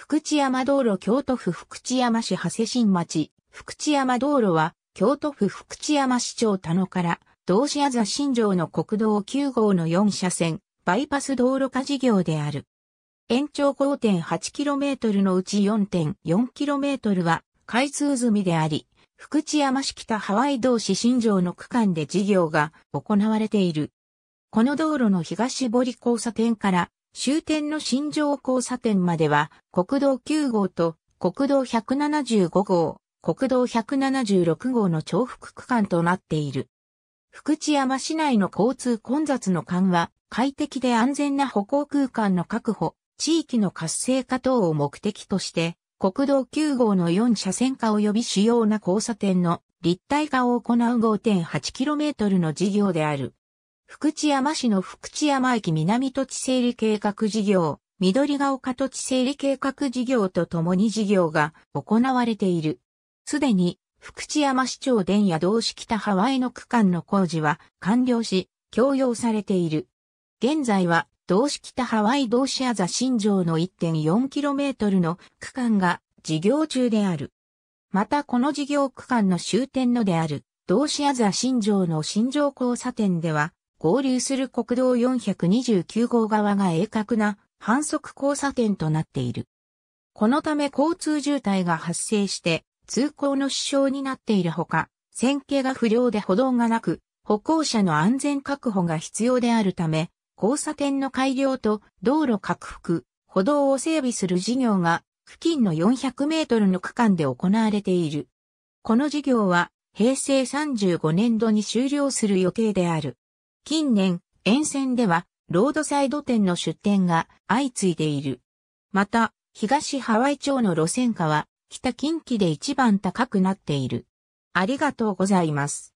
福知山道路京都府福知山市長谷新町。福知山道路は、京都府福知山市長田野から、同志屋座新城の国道9号の4車線、バイパス道路化事業である。延長 5.8km のうち 4.4km は、開通済みであり、福知山市北ハワイ道市新城の区間で事業が行われている。この道路の東堀交差点から終点の新城交差点までは国道9号と国道175号、国道176号の重複区間となっている。福知山市内の交通混雑の緩和、快適で安全な歩行空間の確保、地域の活性化等を目的として、国道9号の4車線化及び主要な交差点の立体化を行う 5.8km の事業である。福知山市の福知山駅南土地整理計画事業、緑ヶ丘土地整理計画事業とともに事業が行われている。すでに、福知山市長電や同士北ハワイの区間の工事は完了し、供用されている。現在は、同士北ハワイ同士あざ新城の 1.4km の区間が事業中である。またこの事業区間の終点のである、同士あざ新城の新城交差点では、合流する国道429号側が鋭角な反則交差点となっている。このため交通渋滞が発生して通行の支障になっているほか、線形が不良で歩道がなく、歩行者の安全確保が必要であるため、交差点の改良と道路拡幅、歩道を整備する事業が付近の400メートルの区間で行われている。この事業は平成35年度に終了する予定である。近年、沿線では、ロードサイド店の出店が相次いでいる。また、東ハワイ町の路線価は、北近畿で一番高くなっている。ありがとうございます。